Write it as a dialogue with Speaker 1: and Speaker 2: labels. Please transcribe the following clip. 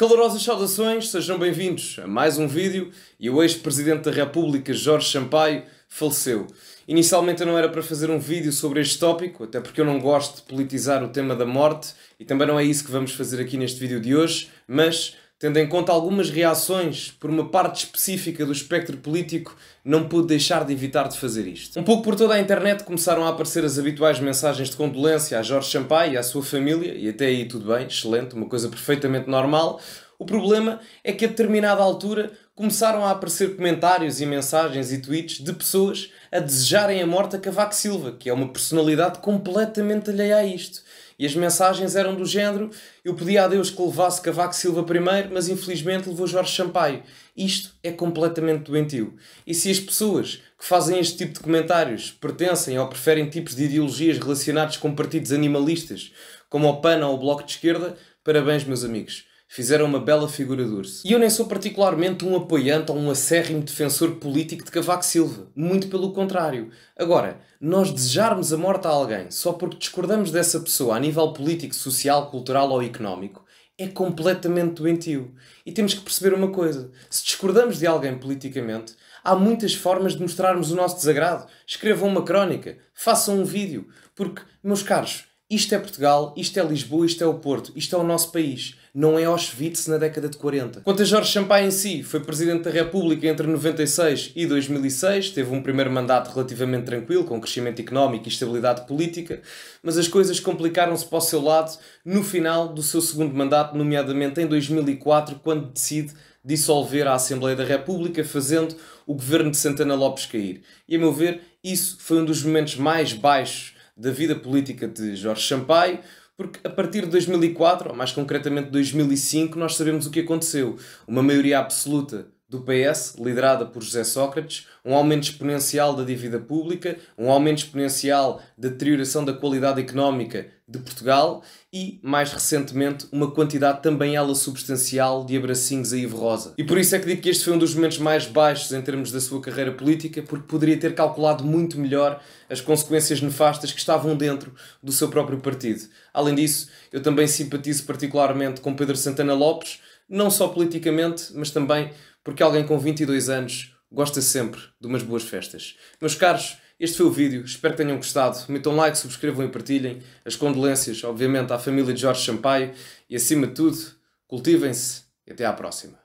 Speaker 1: Calorosas saudações, sejam bem-vindos a mais um vídeo e o ex-presidente da República, Jorge Sampaio, faleceu. Inicialmente eu não era para fazer um vídeo sobre este tópico, até porque eu não gosto de politizar o tema da morte e também não é isso que vamos fazer aqui neste vídeo de hoje, mas tendo em conta algumas reações por uma parte específica do espectro político, não pude deixar de evitar de fazer isto. Um pouco por toda a internet começaram a aparecer as habituais mensagens de condolência a Jorge Champagne e à sua família, e até aí tudo bem, excelente, uma coisa perfeitamente normal. O problema é que a determinada altura começaram a aparecer comentários e mensagens e tweets de pessoas a desejarem a morte a Cavaco Silva, que é uma personalidade completamente alheia a isto. E as mensagens eram do género: eu pedi a Deus que levasse Cavaco Silva primeiro, mas infelizmente levou Jorge Sampaio. Isto é completamente doentio. E se as pessoas que fazem este tipo de comentários pertencem ou preferem tipos de ideologias relacionados com partidos animalistas, como o PAN ou o Bloco de Esquerda, parabéns, meus amigos fizeram uma bela figura de urso. E eu nem sou particularmente um apoiante ou um acérrimo defensor político de Cavaco Silva. Muito pelo contrário. Agora, nós desejarmos a morte a alguém só porque discordamos dessa pessoa a nível político, social, cultural ou económico é completamente doentio. E temos que perceber uma coisa: se discordamos de alguém politicamente, há muitas formas de mostrarmos o nosso desagrado. Escrevam uma crónica, façam um vídeo, porque, meus caros, isto é Portugal, isto é Lisboa, isto é o Porto, isto é o nosso país. Não é Auschwitz na década de 40. Quanto a Jorge Champagne em si, foi Presidente da República entre 96 e 2006, teve um primeiro mandato relativamente tranquilo, com crescimento económico e estabilidade política, mas as coisas complicaram-se para o seu lado no final do seu segundo mandato, nomeadamente em 2004, quando decide dissolver a Assembleia da República, fazendo o governo de Santana Lopes cair. E a meu ver, isso foi um dos momentos mais baixos da vida política de Jorge Sampaio, porque a partir de 2004, ou mais concretamente 2005, nós sabemos o que aconteceu. Uma maioria absoluta do PS, liderada por José Sócrates, um aumento exponencial da dívida pública, um aumento exponencial da deterioração da qualidade económica de Portugal e, mais recentemente, uma quantidade também ela substancial de abracinhos a Ivo Rosa. E por isso é que digo que este foi um dos momentos mais baixos em termos da sua carreira política, porque poderia ter calculado muito melhor as consequências nefastas que estavam dentro do seu próprio partido. Além disso, eu também simpatizo particularmente com Pedro Santana Lopes, não só politicamente, mas também porque alguém com 22 anos gosta sempre de umas boas festas. Meus caros, este foi o vídeo, espero que tenham gostado. Metam like, subscrevam e partilhem. As condolências, obviamente, à família de Jorge Champaio e, acima de tudo, cultivem-se e até à próxima.